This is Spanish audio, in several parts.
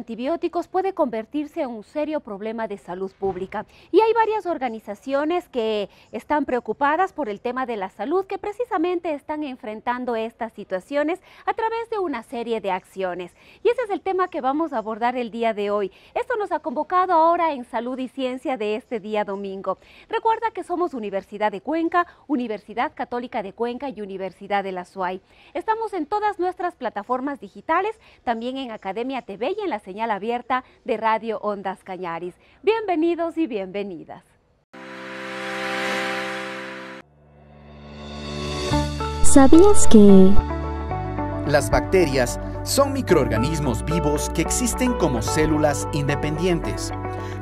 antibióticos puede convertirse en un serio problema de salud pública. Y hay varias organizaciones que están preocupadas por el tema de la salud, que precisamente están enfrentando estas situaciones a través de una serie de acciones. Y ese es el tema que vamos a abordar el día de hoy. Esto nos ha convocado ahora en Salud y Ciencia de este día domingo. Recuerda que somos Universidad de Cuenca, Universidad Católica de Cuenca y Universidad de la SUAY. Estamos en todas nuestras plataformas digitales, también en Academia TV y en las señal abierta de Radio Ondas Cañaris. Bienvenidos y bienvenidas. ¿Sabías que... Las bacterias son microorganismos vivos que existen como células independientes.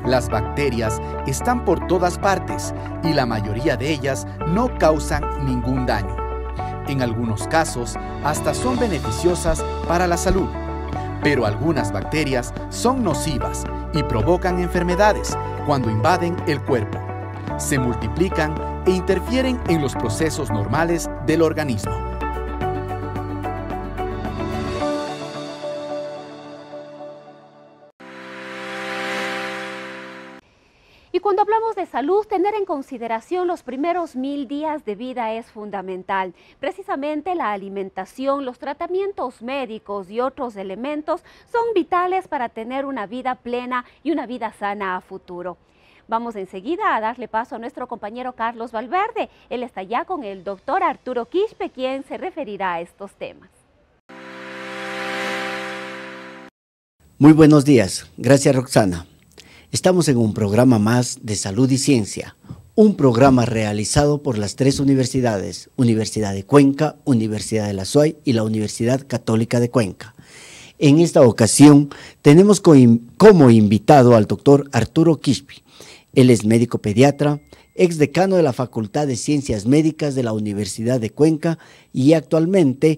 Las bacterias están por todas partes y la mayoría de ellas no causan ningún daño. En algunos casos, hasta son beneficiosas para la salud. Pero algunas bacterias son nocivas y provocan enfermedades cuando invaden el cuerpo. Se multiplican e interfieren en los procesos normales del organismo. de salud, tener en consideración los primeros mil días de vida es fundamental. Precisamente la alimentación, los tratamientos médicos y otros elementos son vitales para tener una vida plena y una vida sana a futuro. Vamos enseguida a darle paso a nuestro compañero Carlos Valverde. Él está ya con el doctor Arturo Quispe, quien se referirá a estos temas. Muy buenos días. Gracias, Roxana. Estamos en un programa más de Salud y Ciencia, un programa realizado por las tres universidades, Universidad de Cuenca, Universidad de la SUAY y la Universidad Católica de Cuenca. En esta ocasión tenemos como invitado al doctor Arturo Quispi. Él es médico pediatra, ex decano de la Facultad de Ciencias Médicas de la Universidad de Cuenca y actualmente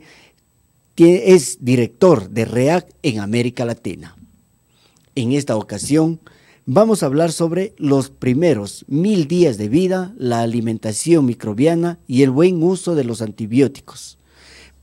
es director de REAC en América Latina. En esta ocasión Vamos a hablar sobre los primeros mil días de vida, la alimentación microbiana y el buen uso de los antibióticos.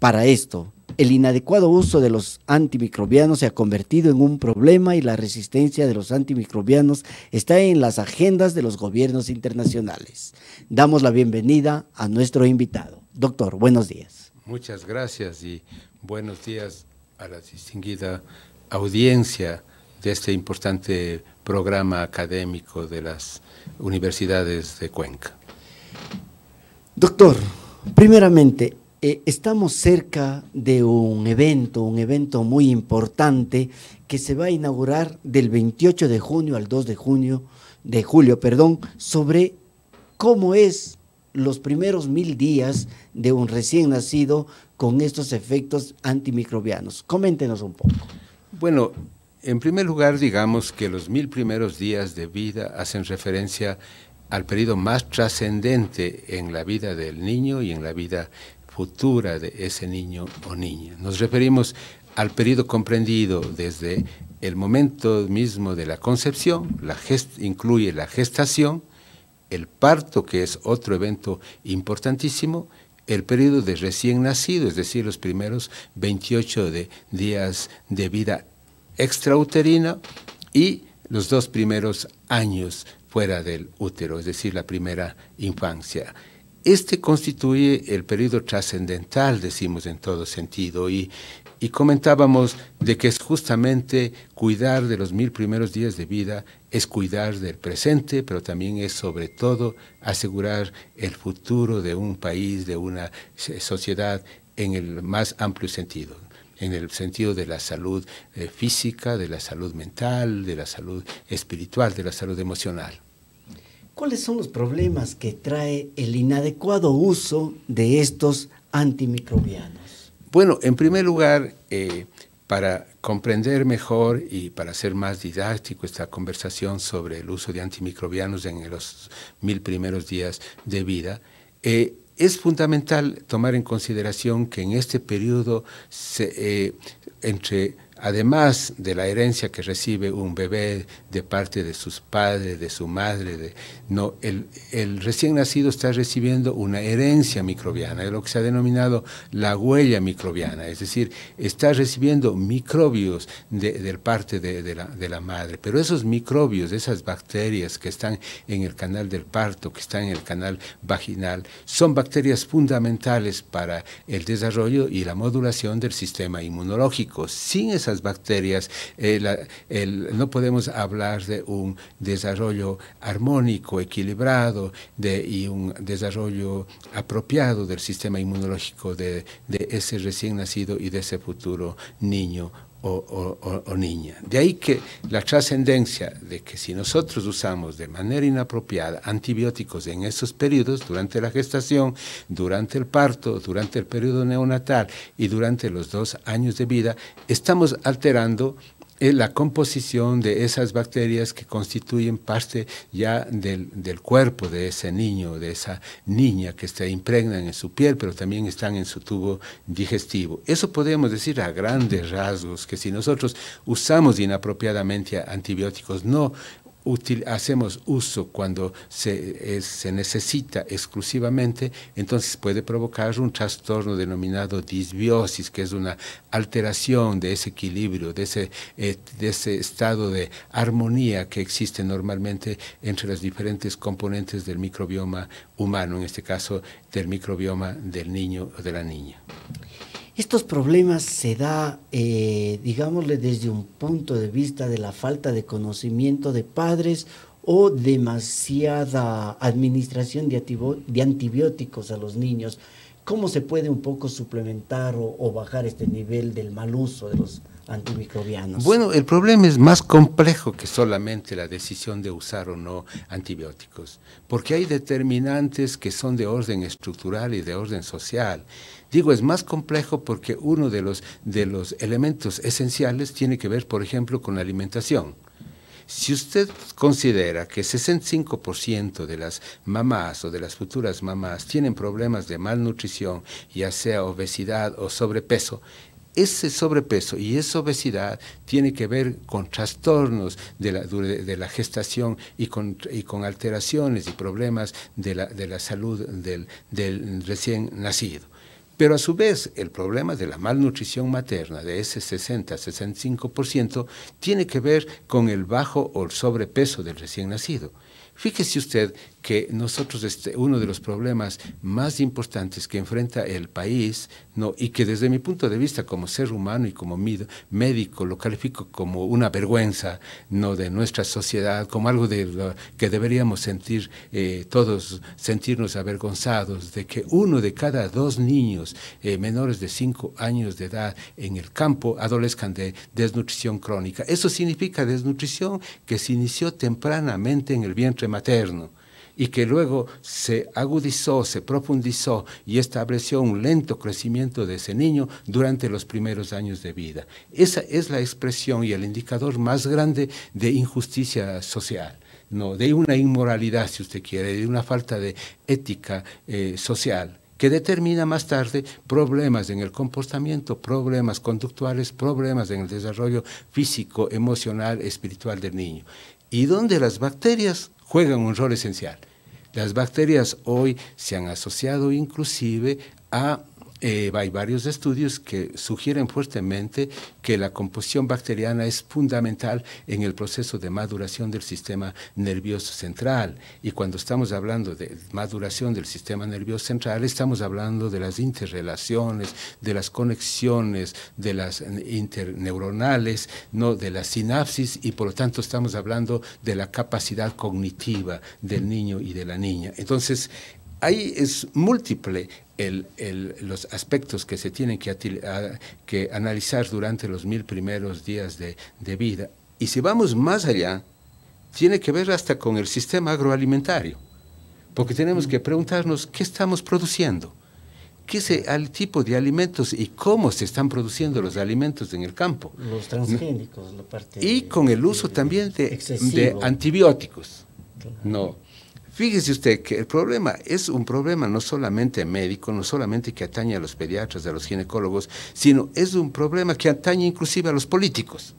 Para esto, el inadecuado uso de los antimicrobianos se ha convertido en un problema y la resistencia de los antimicrobianos está en las agendas de los gobiernos internacionales. Damos la bienvenida a nuestro invitado. Doctor, buenos días. Muchas gracias y buenos días a la distinguida audiencia de este importante programa académico de las universidades de Cuenca. Doctor, primeramente, eh, estamos cerca de un evento, un evento muy importante que se va a inaugurar del 28 de junio al 2 de junio, de julio, perdón, sobre cómo es los primeros mil días de un recién nacido con estos efectos antimicrobianos. Coméntenos un poco. Bueno, en primer lugar, digamos que los mil primeros días de vida hacen referencia al periodo más trascendente en la vida del niño y en la vida futura de ese niño o niña. Nos referimos al periodo comprendido desde el momento mismo de la concepción, incluye la gestación, el parto, que es otro evento importantísimo, el periodo de recién nacido, es decir, los primeros 28 de días de vida extrauterina y los dos primeros años fuera del útero, es decir, la primera infancia. Este constituye el periodo trascendental, decimos en todo sentido, y, y comentábamos de que es justamente cuidar de los mil primeros días de vida, es cuidar del presente, pero también es sobre todo asegurar el futuro de un país, de una eh, sociedad en el más amplio sentido en el sentido de la salud eh, física, de la salud mental, de la salud espiritual, de la salud emocional. ¿Cuáles son los problemas que trae el inadecuado uso de estos antimicrobianos? Bueno, en primer lugar, eh, para comprender mejor y para hacer más didáctico esta conversación sobre el uso de antimicrobianos en los mil primeros días de vida, eh, es fundamental tomar en consideración que en este periodo se, eh, entre además de la herencia que recibe un bebé de parte de sus padres, de su madre, el, recién nacido está recibiendo una herencia microbiana, es lo que se ha denominado la huella microbiana, es decir, está recibiendo microbios de, parte de, la, de la madre, pero esos microbios, esas bacterias que están en el canal del parto, que están en el canal vaginal, son bacterias fundamentales para el desarrollo y la modulación del sistema inmunológico. Sin esa bacterias. Eh, no podemos hablar de un desarrollo armónico, equilibrado y un desarrollo apropiado del sistema inmunológico de ese recién nacido y de ese futuro niño o, niña. De ahí que la trascendencia de que si nosotros usamos de manera inapropiada antibióticos en esos periodos, durante la gestación, durante el parto, durante el periodo neonatal y durante los dos años de vida, estamos alterando la composición de esas bacterias que constituyen parte ya del, del, cuerpo de ese niño, de esa niña que se impregnan en su piel, pero también están en su tubo digestivo. Eso podemos decir a grandes rasgos, que si nosotros usamos inapropiadamente antibióticos, no hacemos uso cuando eh, se, necesita exclusivamente, entonces puede provocar un trastorno denominado disbiosis, que es una alteración de ese equilibrio, de ese, eh, de ese estado de armonía que existe normalmente entre las diferentes componentes del microbioma humano, en este caso del microbioma del niño o de la niña. Estos problemas se da, eh, digámosle, desde un punto de vista de la falta de conocimiento de padres o demasiada administración de, antibióticos a los niños. ¿Cómo se puede un poco suplementar o, o bajar este nivel del mal uso de los antimicrobianos? Bueno, el problema es más complejo que solamente la decisión de usar o no antibióticos, porque hay determinantes que son de orden estructural y de orden social Digo, es más complejo porque uno de los, de los elementos esenciales tiene que ver, por ejemplo, con la alimentación. Si usted considera que 65% de las mamás o de las futuras mamás tienen problemas de malnutrición, ya sea obesidad o sobrepeso, ese sobrepeso y esa obesidad tiene que ver con trastornos de la, gestación y con, alteraciones y problemas de la, salud del recién nacido. Pero a su vez, el problema de la malnutrición materna, de ese 60-65%, tiene que ver con el bajo o el sobrepeso del recién nacido. Fíjese usted que nosotros, este, uno de los problemas más importantes que enfrenta el país, ¿no? y que desde mi punto de vista como ser humano y como médico lo califico como una vergüenza ¿no? de nuestra sociedad, como algo de que deberíamos sentir eh, todos, sentirnos avergonzados de que uno de cada dos niños eh, menores de cinco años de edad en el campo adolezcan de desnutrición crónica. Eso significa desnutrición que se inició tempranamente en el vientre materno y que luego se agudizó, se profundizó y estableció un lento crecimiento de ese niño durante los primeros años de vida. Esa es la expresión y el indicador más grande de injusticia social. No, de una inmoralidad, si usted quiere, de una falta de ética eh, social que determina más tarde problemas en el comportamiento, problemas conductuales, problemas en el desarrollo físico, emocional, espiritual del niño. Y donde las bacterias juegan un rol esencial. Las bacterias hoy se han asociado inclusive a eh, hay varios estudios que sugieren fuertemente que la composición bacteriana es fundamental en el proceso de maduración del sistema nervioso central. Y cuando estamos hablando de maduración del sistema nervioso central, estamos hablando de las interrelaciones, de las conexiones, de las interneuronales, ¿no? de las sinapsis, y por lo tanto estamos hablando de la capacidad cognitiva del niño y de la niña. Entonces, ahí es múltiple el, los aspectos que se tienen que, que, analizar durante los mil primeros días de, de vida. Y si vamos más allá, tiene que ver hasta con el sistema agroalimentario, porque tenemos que preguntarnos qué estamos produciendo qué es el tipo de alimentos y cómo se están produciendo los alimentos en el campo. Los transgénicos, la parte. Y con el uso también de, de antibióticos. No, Fíjese usted que el problema es un problema no solamente médico, no solamente que atañe a los pediatras, a los ginecólogos, sino es un problema que atañe inclusive a los políticos,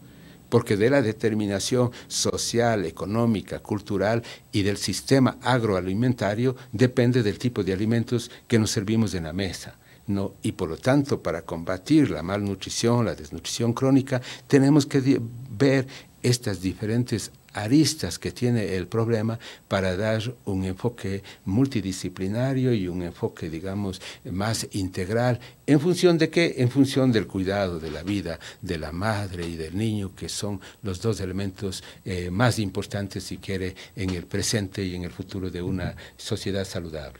porque de la determinación social, económica, cultural y del sistema agroalimentario depende del tipo de alimentos que nos servimos en la mesa. No, y por lo tanto, para combatir la malnutrición, la desnutrición crónica, tenemos que ver estas diferentes aristas que tiene el problema para dar un enfoque multidisciplinario y un enfoque, digamos, más integral. ¿En función de qué? En función del cuidado de la vida de la madre y del niño, que son los dos elementos eh, más importantes, si quiere, en el presente y en el futuro de una sociedad saludable.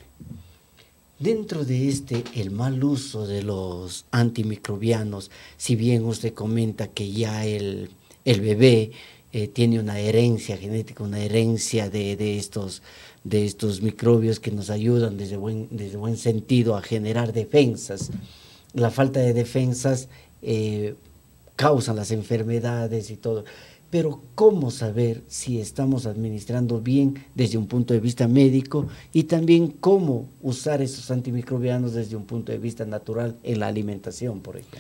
Dentro de este, el mal uso de los antimicrobianos, si bien usted comenta que ya el, el bebé eh, tiene una herencia genética, una herencia de, de, estos, de estos microbios que nos ayudan desde buen, desde buen sentido a generar defensas. La falta de defensas eh, causan las enfermedades y todo. Pero ¿cómo saber si estamos administrando bien desde un punto de vista médico y también cómo usar esos antimicrobianos desde un punto de vista natural en la alimentación, por ejemplo?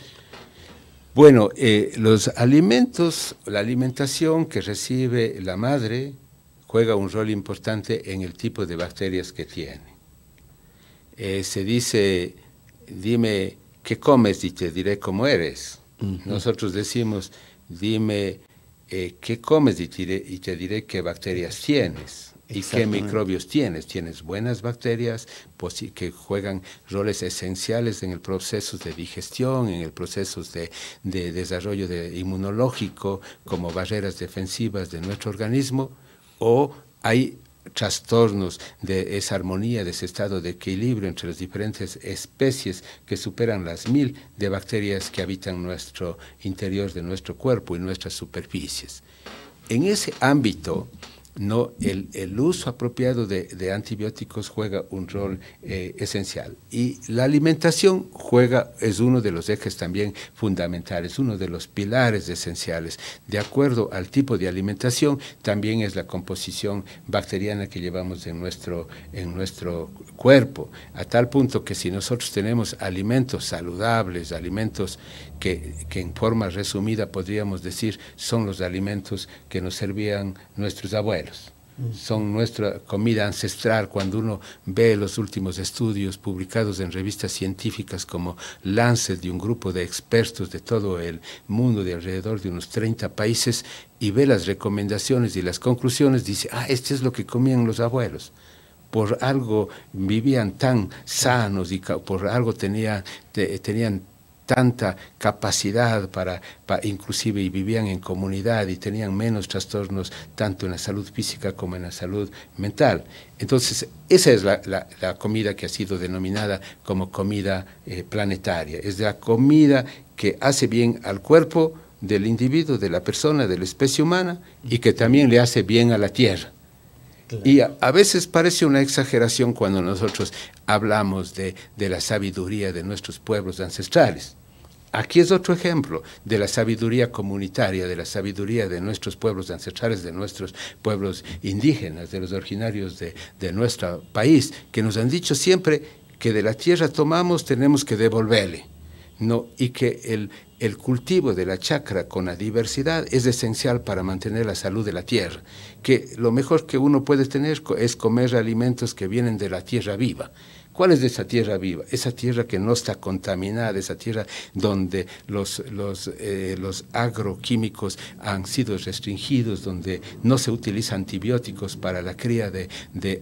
Bueno, eh, los alimentos, la alimentación que recibe la madre juega un rol importante en el tipo de bacterias que tiene. Eh, se dice, dime qué comes y te diré cómo eres. Nosotros decimos, dime eh, qué comes y te diré qué bacterias tienes y qué microbios tienes. Tienes buenas bacterias que juegan roles esenciales en el proceso de digestión, en el proceso de, desarrollo de inmunológico, como barreras defensivas de nuestro organismo, o hay trastornos de esa armonía, de ese estado de equilibrio entre las diferentes especies que superan las mil de bacterias que habitan nuestro interior de nuestro cuerpo y nuestras superficies. En ese ámbito, no el, uso apropiado de, antibióticos juega un rol eh, esencial. Y la alimentación juega, es uno de los ejes también fundamentales, uno de los pilares esenciales. De acuerdo al tipo de alimentación, también es la composición bacteriana que llevamos en nuestro, en nuestro cuerpo, a tal punto que si nosotros tenemos alimentos saludables, alimentos que, que en forma resumida podríamos decir son los alimentos que nos servían nuestros abuelos, son nuestra comida ancestral. Cuando uno ve los últimos estudios publicados en revistas científicas como Lancet de un grupo de expertos de todo el mundo, de alrededor de unos 30 países, y ve las recomendaciones y las conclusiones, dice, ah, este es lo que comían los abuelos por algo vivían tan sanos y por algo tenían tanta capacidad para, inclusive y vivían en comunidad y tenían menos trastornos tanto en la salud física como en la salud mental. Entonces, esa es la, comida que ha sido denominada como comida eh, planetaria. Es la comida que hace bien al cuerpo del individuo, de la persona, de la especie humana y que también le hace bien a la tierra. Y a, veces parece una exageración cuando nosotros hablamos de, de la sabiduría de nuestros pueblos ancestrales Aquí es otro ejemplo de la sabiduría comunitaria, de la sabiduría de nuestros pueblos ancestrales, de nuestros pueblos indígenas, de los originarios de, nuestro país, que nos han dicho siempre que de la tierra tomamos tenemos que devolverle. No, y que el, el cultivo de la chacra con la diversidad es esencial para mantener la salud de la tierra, que lo mejor que uno puede tener es comer alimentos que vienen de la tierra viva. ¿Cuál es esa tierra viva? Esa tierra que no está contaminada, esa tierra donde los, eh, agroquímicos han sido restringidos, donde no se utilizan antibióticos para la cría de,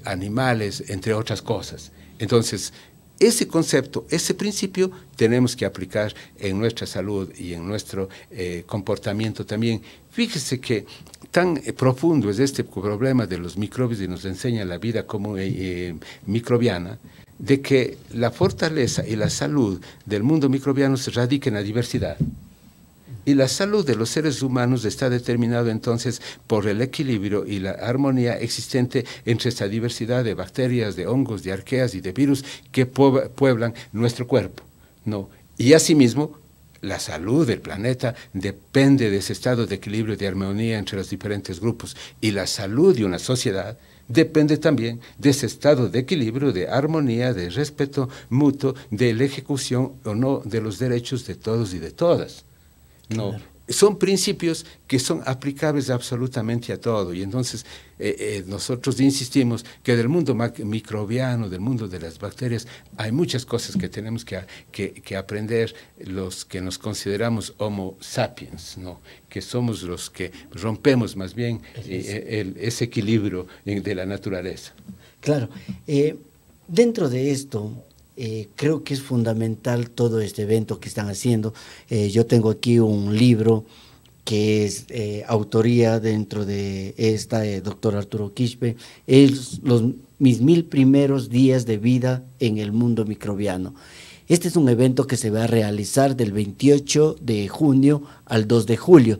animales, entre otras cosas. Entonces, ese concepto, ese principio, tenemos que aplicar en nuestra salud y en nuestro eh, comportamiento también. Fíjese que tan eh, profundo es este problema de los microbios y nos enseña la vida como, microbiana, de que la fortaleza y la salud del mundo microbiano se radica en la diversidad. Y la salud de los seres humanos está determinada entonces por el equilibrio y la armonía existente entre esta diversidad de bacterias, de hongos, de arqueas y de virus que pueblan nuestro cuerpo. ¿no? Y asimismo, la salud del planeta depende de ese estado de equilibrio y de armonía entre los diferentes grupos. Y la salud de una sociedad depende también de ese estado de equilibrio, de armonía, de respeto mutuo, de la ejecución o no de los derechos de todos y de todas. No, son principios que son aplicables absolutamente a todo. Y entonces eh, eh, nosotros insistimos que del mundo microbiano, del mundo de las bacterias, hay muchas cosas que tenemos que, aprender los que nos consideramos Homo sapiens, ¿no? que somos los que rompemos más bien eh, ese equilibrio de la naturaleza. Claro. dentro de esto, eh, creo que es fundamental todo este evento que están haciendo. Eh, yo tengo aquí un libro que es eh, autoría dentro de esta doctor Arturo Quispe, es los, mis mil primeros días de vida en el mundo microbiano. Este es un evento que se va a realizar del 28 de junio al 2 de julio.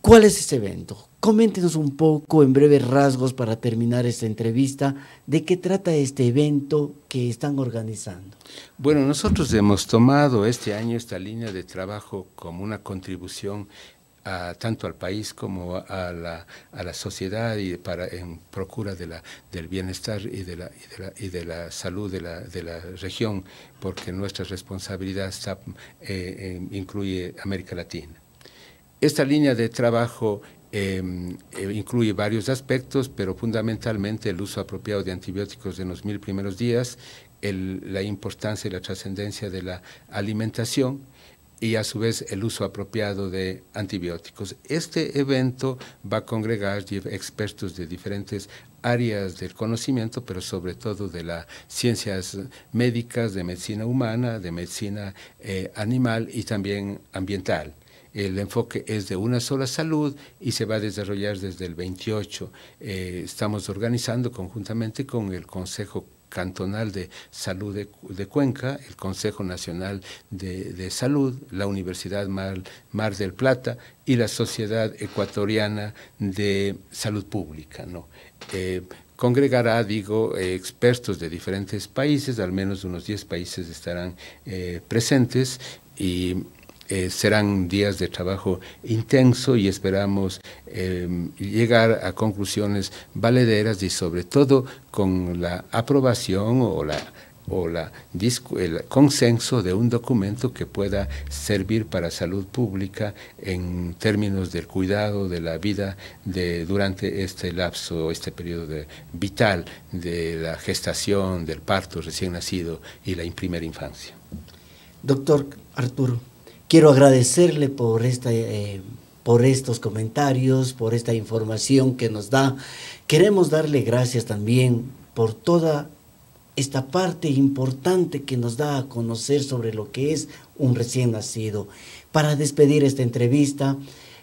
¿Cuál es ese evento? Coméntenos un poco, en breves rasgos, para terminar esta entrevista, de qué trata este evento que están organizando. Bueno, nosotros hemos tomado este año esta línea de trabajo como una contribución a, tanto al país como a la, sociedad y para, en procura de del bienestar y de la, y de la, salud de la, región, porque nuestra responsabilidad eh, incluye América Latina. Esta línea de trabajo Em, eh, incluye varios aspectos, pero fundamentalmente el uso apropiado de antibióticos en los mil primeros días, la importancia y la trascendencia de la alimentación y a su vez el uso apropiado de antibióticos. Este evento va a congregar expertos de diferentes áreas del conocimiento, pero sobre todo de las ciencias médicas, de medicina humana, de medicina eh, animal y también ambiental el enfoque es de una sola salud y se va a desarrollar desde el 28. Eh, estamos organizando conjuntamente con el Consejo Cantonal de Salud de, Cuenca, el Consejo Nacional de, Salud, la Universidad Mar, del Plata y la Sociedad Ecuatoriana de Salud Pública. ¿no? Eh, congregará, digo, expertos de diferentes países, al menos unos 10 países estarán eh, presentes y eh, serán días de trabajo intenso y esperamos em, llegar a conclusiones valederas y sobre todo con la aprobación o la o la, el consenso de un documento que pueda servir para salud pública en términos del cuidado de la vida de, durante este lapso, este periodo vital de la gestación, del parto recién nacido y la primera infancia. Doctor Arturo, Quiero agradecerle por, esta, eh, por estos comentarios, por esta información que nos da. Queremos darle gracias también por toda esta parte importante que nos da a conocer sobre lo que es un recién nacido. Para despedir esta entrevista,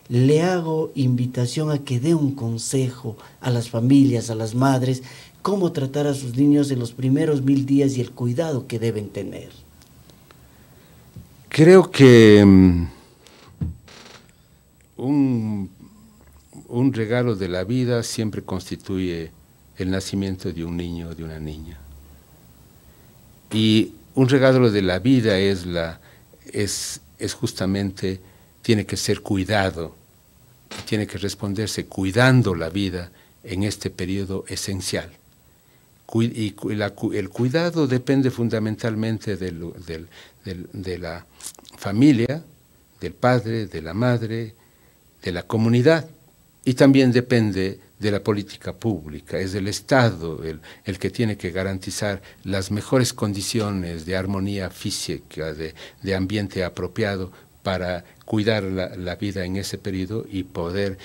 le hago invitación a que dé un consejo a las familias, a las madres, cómo tratar a sus niños en los primeros mil días y el cuidado que deben tener. Creo que mm, un, regalo de la vida siempre constituye el nacimiento de un niño o de una niña. Y un regalo de la vida es, la, es justamente, tiene que ser cuidado, tiene que responderse cuidando la vida en este periodo esencial y el cuidado depende fundamentalmente del, de la familia, del padre, de la madre, de la comunidad y también depende de la política pública, es el Estado el, que tiene que garantizar las mejores condiciones de armonía física, de, ambiente apropiado para cuidar la, vida en ese periodo y poder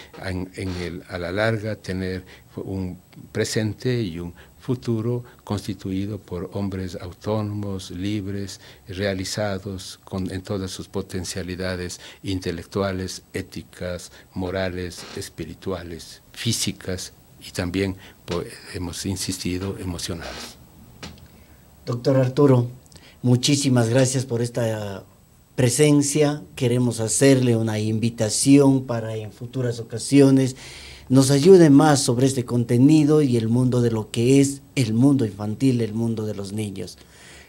a la larga tener un presente y un futuro constituido por hombres autónomos, libres, realizados en todas sus potencialidades intelectuales, éticas, morales, espirituales, físicas y también, pues, hemos insistido, emocionales. Doctor Arturo, muchísimas gracias por esta presencia. Queremos hacerle una invitación para en futuras ocasiones nos ayude más sobre este contenido y el mundo de lo que es el mundo infantil, el mundo de los niños.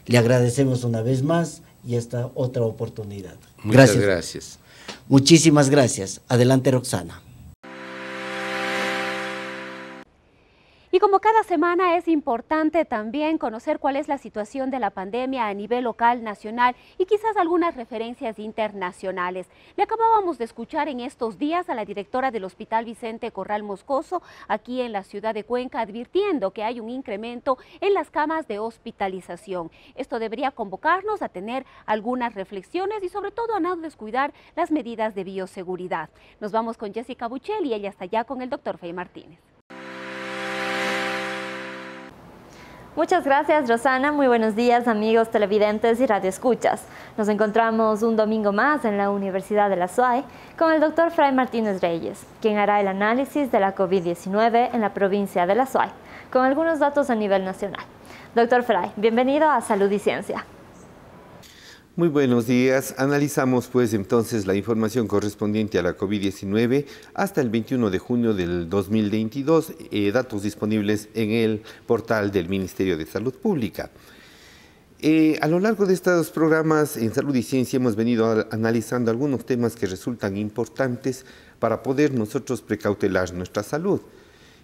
Le agradecemos una vez más y esta otra oportunidad. Muchas gracias. gracias. Muchísimas gracias. Adelante, Roxana. Y como cada semana es importante también conocer cuál es la situación de la pandemia a nivel local, nacional y quizás algunas referencias internacionales. Le acabábamos de escuchar en estos días a la directora del Hospital Vicente Corral Moscoso aquí en la ciudad de Cuenca advirtiendo que hay un incremento en las camas de hospitalización. Esto debería convocarnos a tener algunas reflexiones y sobre todo a no descuidar las medidas de bioseguridad. Nos vamos con Jessica y ella está ya con el doctor Fey Martínez. Muchas gracias, Rosana. Muy buenos días, amigos televidentes y radioescuchas. Nos encontramos un domingo más en la Universidad de la SUAE con el doctor Fray Martínez Reyes, quien hará el análisis de la COVID-19 en la provincia de la SUAE, con algunos datos a nivel nacional. Doctor Fray, bienvenido a Salud y Ciencia. Muy buenos días. Analizamos pues entonces la información correspondiente a la COVID-19 hasta el 21 de junio del 2022, eh, datos disponibles en el portal del Ministerio de Salud Pública. Eh, a lo largo de estos programas en Salud y Ciencia hemos venido analizando algunos temas que resultan importantes para poder nosotros precautelar nuestra salud.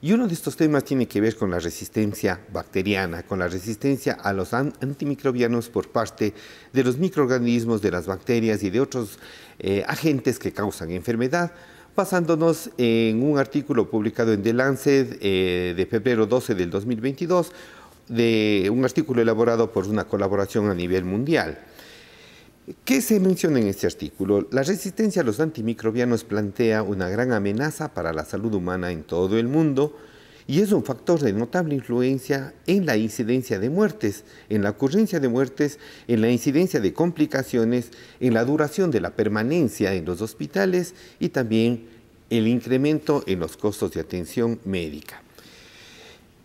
Y uno de estos temas tiene que ver con la resistencia bacteriana, con la resistencia a los antimicrobianos por parte de los microorganismos, de las bacterias y de otros eh, agentes que causan enfermedad, basándonos en un artículo publicado en The Lancet eh, de febrero 12 del 2022, de un artículo elaborado por una colaboración a nivel mundial. ¿Qué se menciona en este artículo? La resistencia a los antimicrobianos plantea una gran amenaza para la salud humana en todo el mundo y es un factor de notable influencia en la incidencia de muertes, en la ocurrencia de muertes, en la incidencia de complicaciones, en la duración de la permanencia en los hospitales y también el incremento en los costos de atención médica.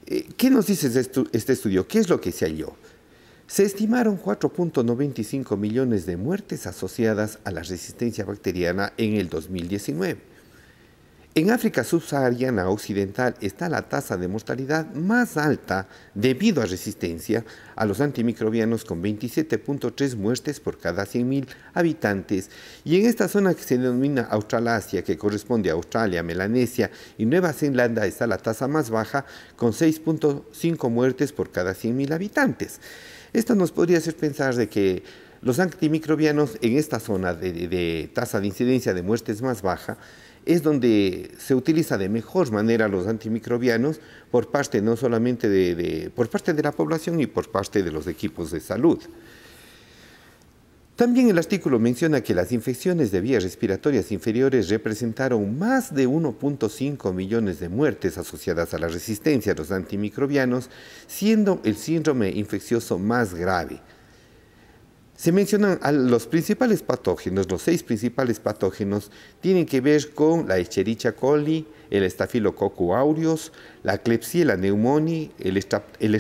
Eh, ¿Qué nos dice este, este estudio? ¿Qué es lo que se halló? Se estimaron 4.95 millones de muertes asociadas a la resistencia bacteriana en el 2019. En África subsahariana occidental está la tasa de mortalidad más alta debido a resistencia a los antimicrobianos con 27.3 muertes por cada 100.000 habitantes y en esta zona que se denomina Australasia, que corresponde a Australia, Melanesia y Nueva Zelanda, está la tasa más baja con 6.5 muertes por cada 100.000 habitantes. Esto nos podría hacer pensar de que los antimicrobianos en esta zona de, tasa de incidencia de muertes más baja es donde se utiliza de mejor manera los antimicrobianos por parte no solamente de, por parte de la población y por parte de los equipos de salud. También el artículo menciona que las infecciones de vías respiratorias inferiores representaron más de 1.5 millones de muertes asociadas a la resistencia a los antimicrobianos, siendo el síndrome infeccioso más grave. Se mencionan los principales patógenos, los seis principales patógenos tienen que ver con la Escherichia coli, el Staphylococcus aureus, la Klebsiella pneumoniae, el,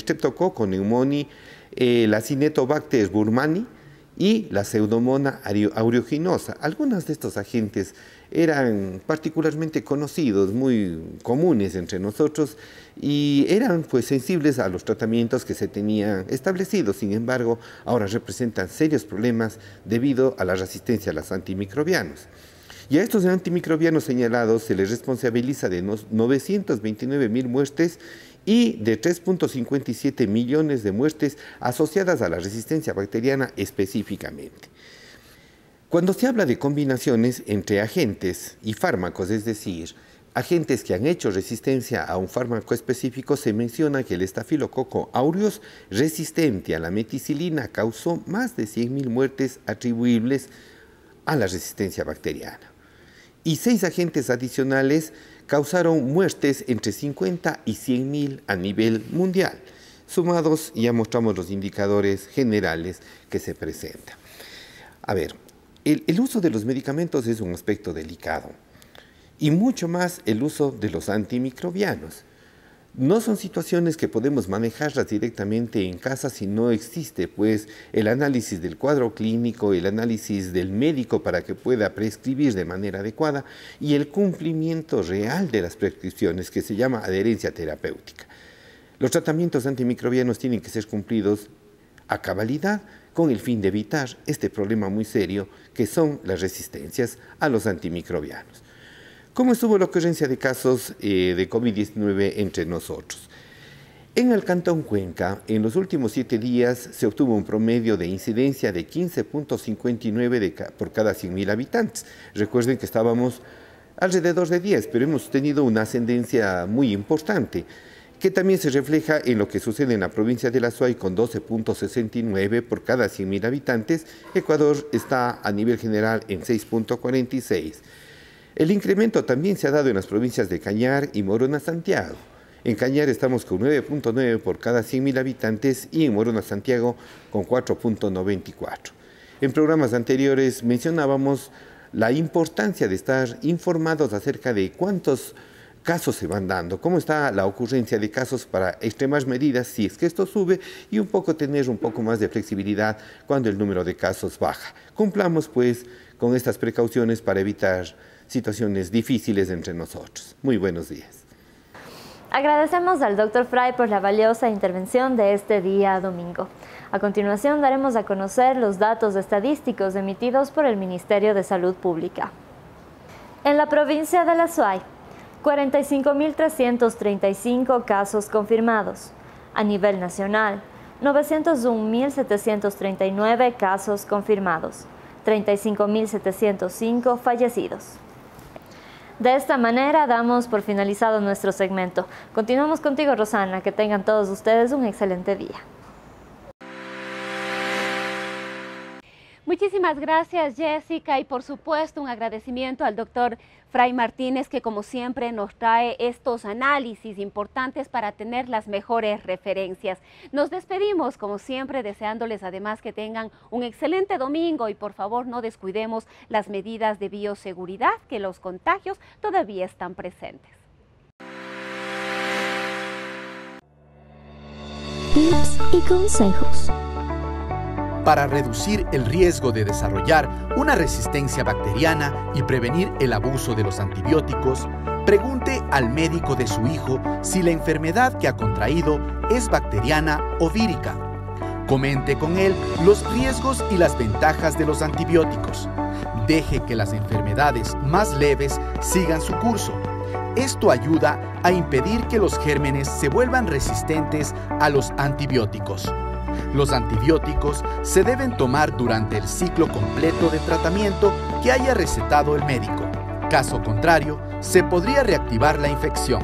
streptococcus pneumoniae, eh, la Cinetobacter burmani, y la pseudomona aureoginosa. Algunos de estos agentes eran particularmente conocidos, muy comunes entre nosotros y eran pues sensibles a los tratamientos que se tenían establecidos. Sin embargo, ahora representan serios problemas debido a la resistencia a los antimicrobianos. Y a estos antimicrobianos señalados se les responsabiliza de 929 mil muertes y de 3.57 millones de muertes asociadas a la resistencia bacteriana específicamente. Cuando se habla de combinaciones entre agentes y fármacos, es decir, agentes que han hecho resistencia a un fármaco específico, se menciona que el estafilococo aureus resistente a la meticilina causó más de 100.000 muertes atribuibles a la resistencia bacteriana y seis agentes adicionales causaron muertes entre 50 y 100 mil a nivel mundial. Sumados, ya mostramos los indicadores generales que se presentan. A ver, el, el uso de los medicamentos es un aspecto delicado y mucho más el uso de los antimicrobianos. No son situaciones que podemos manejarlas directamente en casa si no existe pues el análisis del cuadro clínico, el análisis del médico para que pueda prescribir de manera adecuada y el cumplimiento real de las prescripciones que se llama adherencia terapéutica. Los tratamientos antimicrobianos tienen que ser cumplidos a cabalidad con el fin de evitar este problema muy serio que son las resistencias a los antimicrobianos cómo estuvo la ocurrencia de casos eh, de COVID-19 entre nosotros. En el Cantón Cuenca, en los últimos siete días se obtuvo un promedio de incidencia de 15.59 por cada 100.000 habitantes. Recuerden que estábamos alrededor de 10, pero hemos tenido una ascendencia muy importante, que también se refleja en lo que sucede en la provincia de La Suay con 12.69 por cada 100.000 habitantes. Ecuador está a nivel general en 6.46. El incremento también se ha dado en las provincias de Cañar y Morona Santiago. En Cañar estamos con 9.9 por cada 100.000 habitantes y en Morona Santiago con 4.94. En programas anteriores mencionábamos la importancia de estar informados acerca de cuántos casos se van dando, cómo está la ocurrencia de casos para extremas medidas si es que esto sube y un poco tener un poco más de flexibilidad cuando el número de casos baja. Cumplamos pues con estas precauciones para evitar situaciones difíciles entre nosotros. Muy buenos días. Agradecemos al doctor Fry por la valiosa intervención de este día domingo. A continuación daremos a conocer los datos estadísticos emitidos por el Ministerio de Salud Pública. En la provincia de La Suay, 45.335 casos confirmados. A nivel nacional, 901.739 casos confirmados, 35.705 fallecidos. De esta manera damos por finalizado nuestro segmento. Continuamos contigo, Rosana. Que tengan todos ustedes un excelente día. Muchísimas gracias Jessica y por supuesto un agradecimiento al doctor Fray Martínez que como siempre nos trae estos análisis importantes para tener las mejores referencias. Nos despedimos como siempre deseándoles además que tengan un excelente domingo y por favor no descuidemos las medidas de bioseguridad que los contagios todavía están presentes. y consejos para reducir el riesgo de desarrollar una resistencia bacteriana y prevenir el abuso de los antibióticos, pregunte al médico de su hijo si la enfermedad que ha contraído es bacteriana o vírica. Comente con él los riesgos y las ventajas de los antibióticos. Deje que las enfermedades más leves sigan su curso. Esto ayuda a impedir que los gérmenes se vuelvan resistentes a los antibióticos. Los antibióticos se deben tomar durante el ciclo completo de tratamiento que haya recetado el médico. Caso contrario, se podría reactivar la infección.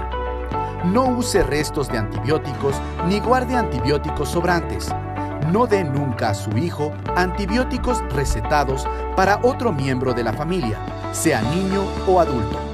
No use restos de antibióticos ni guarde antibióticos sobrantes. No dé nunca a su hijo antibióticos recetados para otro miembro de la familia, sea niño o adulto.